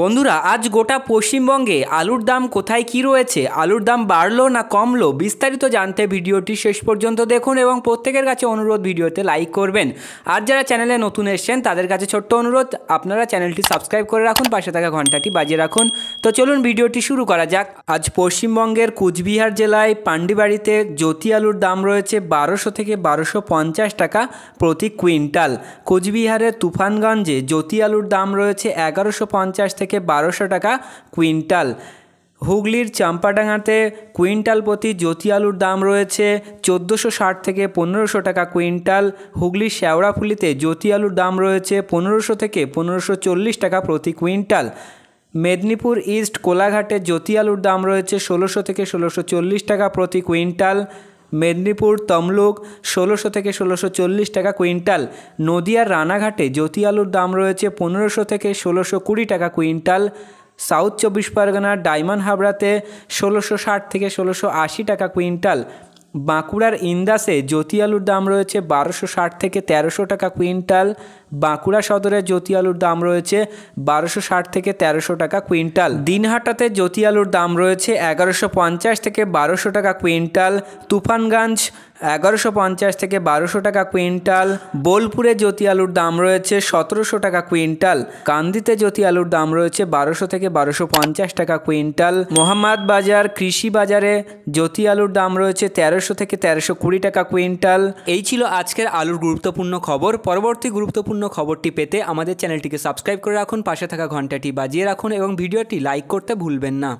বন্ধুরা আজ গোটা পশ্চিমবঙ্গে আলুর দাম কোথায় কি রয়েছে আলুর দাম বাড়লো না কমলো বিস্তারিত জানতে ভিডিওটি শেষ পর্যন্ত দেখুন এবং প্রত্যেকের কাছে অনুরোধ ভিডিওতে লাইক করবেন আর যারা চ্যানেলে নতুন এসছেন তাদের কাছে ছোট্ট অনুরোধ আপনারা চ্যানেলটি সাবস্ক্রাইব করে রাখুন পাশে থাকা ঘন্টাটি বাজিয়ে রাখুন তো চলুন ভিডিওটি শুরু করা যাক আজ পশ্চিমবঙ্গের কুচবিহার জেলায় পান্ডিবাড়িতে জ্যোতি আলুর দাম রয়েছে বারোশো থেকে বারোশো পঞ্চাশ টাকা প্রতি কুইন্টাল কুচবিহারের তুফানগঞ্জে জ্যোতি আলুর দাম রয়েছে এগারোশো পঞ্চাশ থেকে বারোশো টাকা কুইন্টাল হুগলির চাম্পাডাঙ্গাতে কুইন্টাল প্রতি জ্যোতি আলুর দাম রয়েছে চোদ্দোশো ষাট থেকে পনেরোশো টাকা কুইন্টাল হুগলির শ্যাওড়াফুলিতে জ্যোতি আলুর দাম রয়েছে পনেরোশো থেকে পনেরোশো চল্লিশ টাকা প্রতি কুইন্টাল মেদিনীপুর ইস্ট কোলাঘাটে জ্যোতি আলুর দাম রয়েছে ষোলোশো থেকে ষোলোশো চল্লিশ টাকা প্রতি কুইন্টাল মেদিনীপুর তমলুক ষোলোশো থেকে ষোলোশো চল্লিশ টাকা কুইন্টাল নদিয়ার রানাঘাটে জ্যোতি আলুর দাম রয়েছে পনেরোশো থেকে ষোলোশো কুড়ি টাকা কুইন্টাল সাউথ চব্বিশ পরগনার ডায়মন্ড হাবড়াতে ষোলোশো ষাট থেকে ষোলোশো আশি টাকা কুইন্টাল বাঁকুড়ার ইন্দাসে জ্যোতি আলুর দাম রয়েছে বারোশো ষাট থেকে তেরোশো টাকা কুইন্টাল বাঁকুড়া সদরে জ্যোতি আলুর দাম রয়েছে বারোশো ষাট থেকে তেরোশো টাকা কুইন্টাল দিনহাটাতে জ্যোতি আলুর দাম রয়েছে এগারোশো পঞ্চাশ থেকে বারোশো টাকা কুইন্টাল তুফানগঞ্জ এগারোশো পঞ্চাশ থেকে বারোশো টাকা কুইন্টাল বোলপুরে জ্যোতি আলুর দাম রয়েছে সতেরোশো টাকা কুইন্টাল কান্দিতে জ্যোতি আলুর দাম রয়েছে বারোশো থেকে বারোশো পঞ্চাশ টাকা কুইন্টাল মোহাম্মদ বাজার কৃষি বাজারে জ্যোতি আলুর দাম রয়েছে তেরোশো থেকে তেরোশো কুড়ি টাকা কুইন্টাল এই ছিল আজকের আলুর গুরুত্বপূর্ণ খবর পরবর্তী গুরুত্বপূর্ণ খবরটি পেতে আমাদের চ্যানেলটিকে সাবস্ক্রাইব করে রাখুন পাশে থাকা ঘন্টাটি বাজিয়ে রাখুন এবং ভিডিওটি লাইক করতে ভুলবেন না